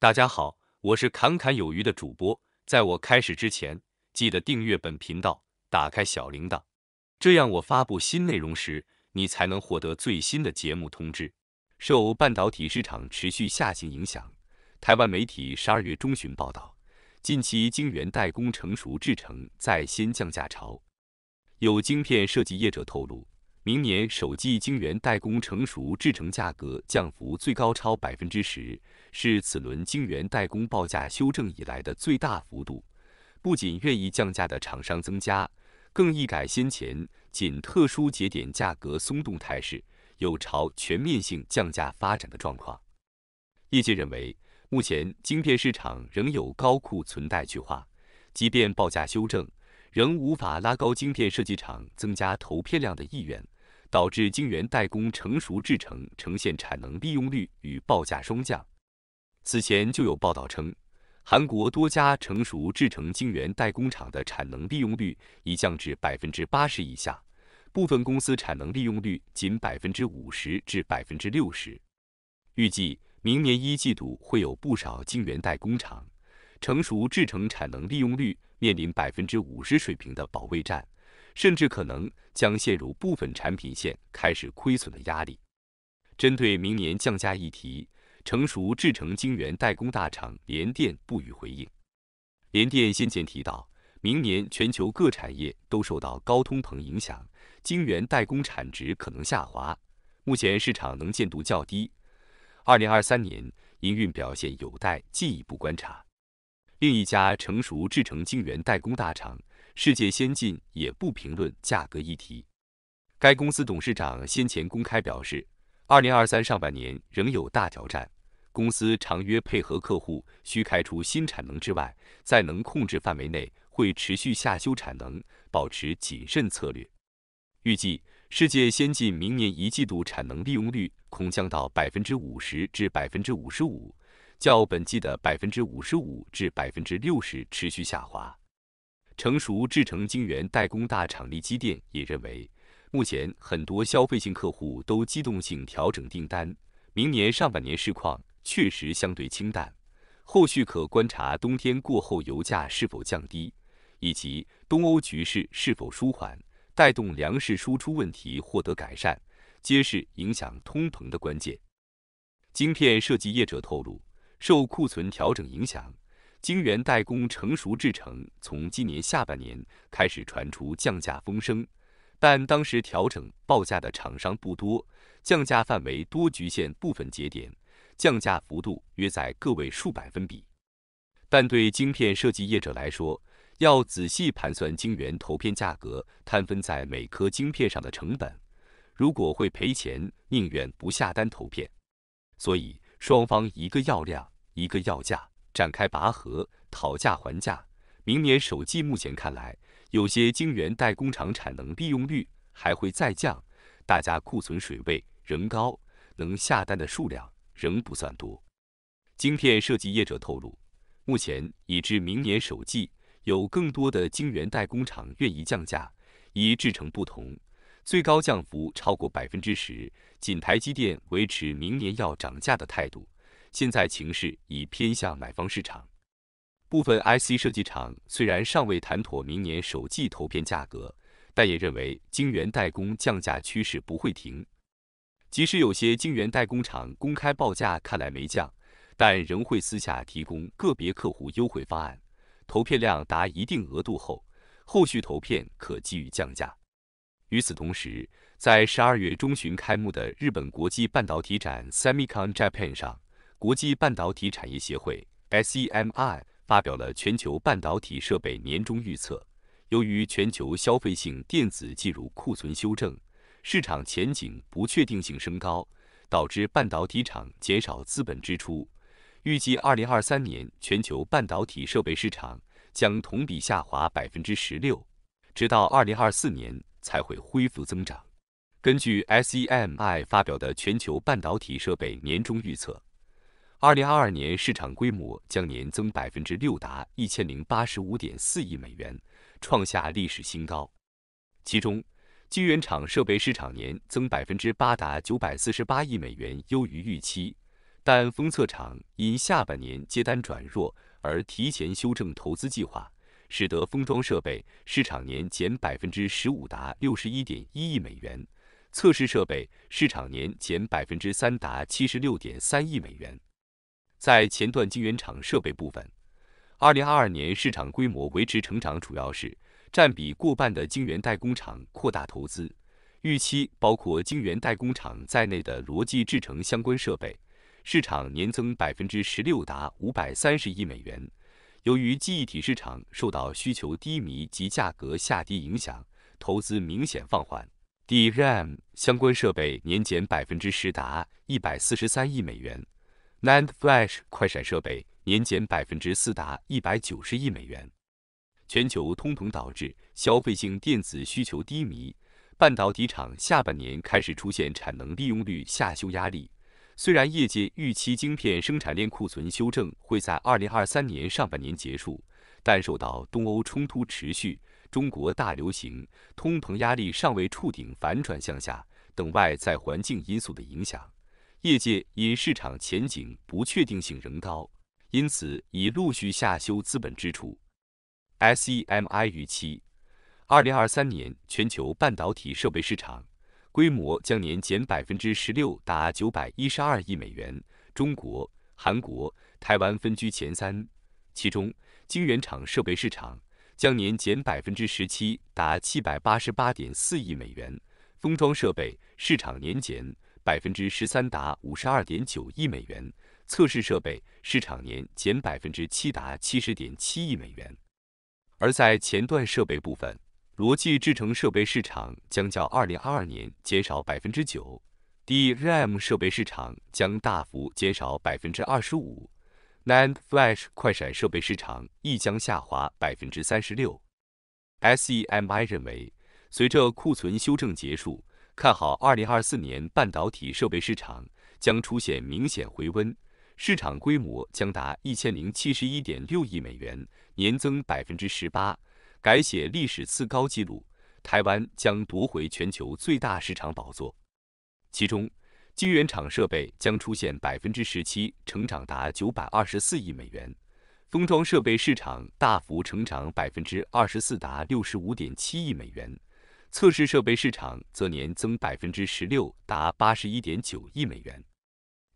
大家好，我是侃侃有余的主播。在我开始之前，记得订阅本频道，打开小铃铛，这样我发布新内容时，你才能获得最新的节目通知。受半导体市场持续下行影响，台湾媒体十二月中旬报道，近期晶圆代工成熟制程再掀降价潮。有晶片设计业者透露。明年首季晶圆代工成熟制程价格降幅最高超百分之十，是此轮晶圆代工报价修正以来的最大幅度。不仅愿意降价的厂商增加，更一改先前仅特殊节点价格松动态势，有朝全面性降价发展的状况。业界认为，目前晶片市场仍有高库存待去化，即便报价修正，仍无法拉高晶片设计厂增加投片量的意愿。导致晶圆代工成熟制程呈现产能利用率与报价双降。此前就有报道称，韩国多家成熟制程晶圆代工厂的产能利用率已降至百分之八十以下，部分公司产能利用率仅百分之五十至百分之六十。预计明年一季度会有不少晶圆代工厂成熟制程产能利用率面临百分之五十水平的保卫战。甚至可能将陷入部分产品线开始亏损的压力。针对明年降价议题，成熟制成晶圆代工大厂联电不予回应。联电先前提到，明年全球各产业都受到高通膨影响，晶圆代工产值可能下滑。目前市场能见度较低，二零二三年营运表现有待进一步观察。另一家成熟制成晶圆代工大厂。世界先进也不评论价格议题。该公司董事长先前公开表示，二零二三上半年仍有大挑战。公司长约配合客户需开出新产能之外，在能控制范围内会持续下修产能，保持谨慎策略。预计世界先进明年一季度产能利用率恐降到百分之五十至百分之五十五，较本季的百分之五十五至百分之六十持续下滑。成熟制程晶圆代工大厂立积电也认为，目前很多消费性客户都机动性调整订单，明年上半年市况确实相对清淡，后续可观察冬天过后油价是否降低，以及东欧局势是否舒缓，带动粮食输出问题获得改善，皆是影响通膨的关键。晶片设计业者透露，受库存调整影响。晶圆代工成熟制成，从今年下半年开始传出降价风声，但当时调整报价的厂商不多，降价范围多局限部分节点，降价幅度约在个位数百分比。但对晶片设计业者来说，要仔细盘算晶圆投片价格摊分在每颗晶片上的成本，如果会赔钱，宁愿不下单投片。所以双方一个要量，一个要价。展开拔河、讨价还价。明年首季目前看来，有些晶圆代工厂产能利用率还会再降，大家库存水位仍高，能下单的数量仍不算多。晶片设计业者透露，目前已至明年首季，有更多的晶圆代工厂愿意降价，以制成不同，最高降幅超过百分之十，仅台积电维持明年要涨价的态度。现在情势已偏向买方市场，部分 IC 设计厂虽然尚未谈妥明年首季投片价格，但也认为晶圆代工降价趋势不会停。即使有些晶圆代工厂公开报价看来没降，但仍会私下提供个别客户优惠方案，投片量达一定额度后，后续投片可给予降价。与此同时，在十二月中旬开幕的日本国际半导体展 Semicon Japan 上。国际半导体产业协会 （SEMI） 发表了全球半导体设备年终预测。由于全球消费性电子进入库存修正，市场前景不确定性升高，导致半导体厂减少资本支出。预计2023年全球半导体设备市场将同比下滑16%，直到2024年才会恢复增长。根据 SEMI 发表的全球半导体设备年终预测。二零二二年市场规模将年增百分之六，达一千零八十五点四亿美元，创下历史新高。其中，晶圆厂设备市场年增百分之八，达九百四十八亿美元，优于预期。但封测厂因下半年接单转弱而提前修正投资计划，使得封装设备市场年减百分之十五，达六十一点一亿美元；测试设备市场年减百分之三，达七十六点三亿美元。在前段晶圆厂设备部分，二零二二年市场规模维持成长，主要是占比过半的晶圆代工厂扩大投资。预期包括晶圆代工厂在内的逻辑制成相关设备市场年增百分之十六，达五百三十亿美元。由于记忆体市场受到需求低迷及价格下跌影响，投资明显放缓，DRAM 相关设备年减百分之十，达一百四十三亿美元。NAND Flash 快闪设备年减百分之四，达一百九十亿美元。全球通膨导致消费性电子需求低迷，半导体厂下半年开始出现产能利用率下修压力。虽然业界预期晶片生产链库存修正会在二零二三年上半年结束，但受到东欧冲突持续、中国大流行、通膨压力尚未触顶、反转向下等外在环境因素的影响。业界因市场前景不确定性仍高，因此已陆续下修资本支出。S E M I 预期，二零二三年全球半导体设备市场规模将年减百分之十六，达九百一十二亿美元。中国、韩国、台湾分居前三，其中晶圆厂设备市场将年减百分之十七，达七百八十八点四亿美元；封装设备市场年减。百分之十三达五十二点九亿美元，测试设备市场年减百分之七达七十点七亿美元。而在前段设备部分，逻辑制成设备市场将较二零二二年减少百分之九，DRAM 设备市场将大幅减少百分之二十五，NAND Flash 快闪设备市场亦将下滑百分之三十六。S E M I 认为，随着库存修正结束。看好二零二四年半导体设备市场将出现明显回温，市场规模将达一千零七十一点六亿美元，年增百分之十八，改写历史次高纪录。台湾将夺回全球最大市场宝座。其中，晶圆厂设备将出现百分之十七成长，达九百二十四亿美元；封装设备市场大幅成长百分之二十四，达六十五点七亿美元。测试设备市场则年增百分之十六，达八十一点九亿美元。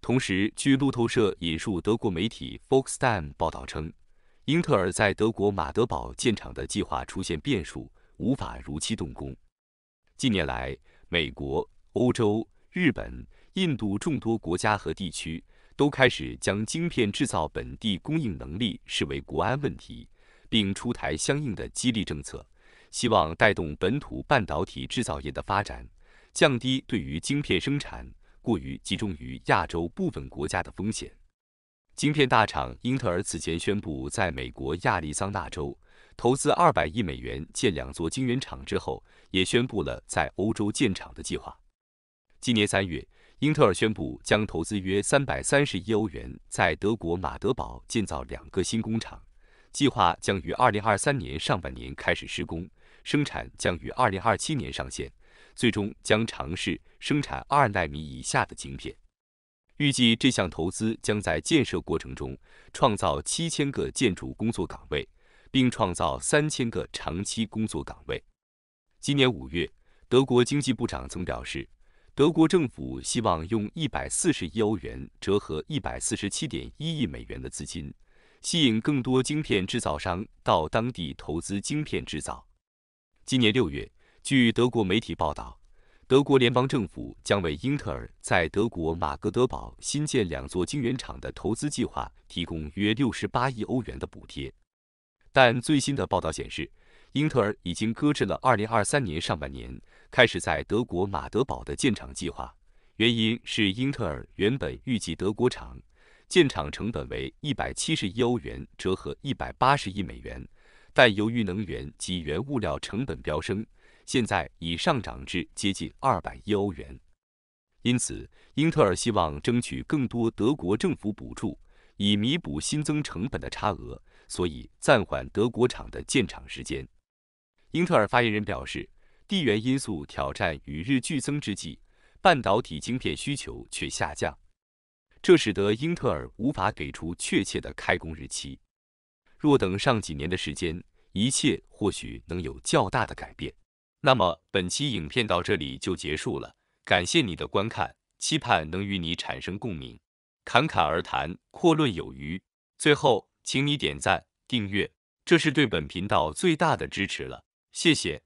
同时，据路透社引述德国媒体 f o x u s d a e 报道称，英特尔在德国马德堡建厂的计划出现变数，无法如期动工。近年来，美国、欧洲、日本、印度众多国家和地区都开始将晶片制造本地供应能力视为国安问题，并出台相应的激励政策。希望带动本土半导体制造业的发展，降低对于晶片生产过于集中于亚洲部分国家的风险。晶片大厂英特尔此前宣布在美国亚利桑那州投资200亿美元建两座晶圆厂之后，也宣布了在欧洲建厂的计划。今年三月，英特尔宣布将投资约330亿欧元在德国马德堡建造两个新工厂，计划将于2023年上半年开始施工。生产将于二零二七年上线，最终将尝试生产二纳米以下的晶片。预计这项投资将在建设过程中创造七千个建筑工作岗位，并创造三千个长期工作岗位。今年五月，德国经济部长曾表示，德国政府希望用一百四十亿欧元（折合一百四十七点一亿美元）的资金，吸引更多晶片制造商到当地投资晶片制造。今年六月，据德国媒体报道，德国联邦政府将为英特尔在德国马格德堡新建两座晶圆厂的投资计划提供约六十八亿欧元的补贴。但最新的报道显示，英特尔已经搁置了二零二三年上半年开始在德国马德堡的建厂计划，原因是英特尔原本预计德国厂建厂成本为一百七十亿欧元，折合一百八十亿美元。但由于能源及原物料成本飙升，现在已上涨至接近二百亿欧元，因此英特尔希望争取更多德国政府补助，以弥补新增成本的差额，所以暂缓德国厂的建厂时间。英特尔发言人表示，地缘因素挑战与日俱增之际，半导体晶片需求却下降，这使得英特尔无法给出确切的开工日期。若等上几年的时间，一切或许能有较大的改变。那么本期影片到这里就结束了，感谢你的观看，期盼能与你产生共鸣。侃侃而谈，阔论有余。最后，请你点赞、订阅，这是对本频道最大的支持了，谢谢。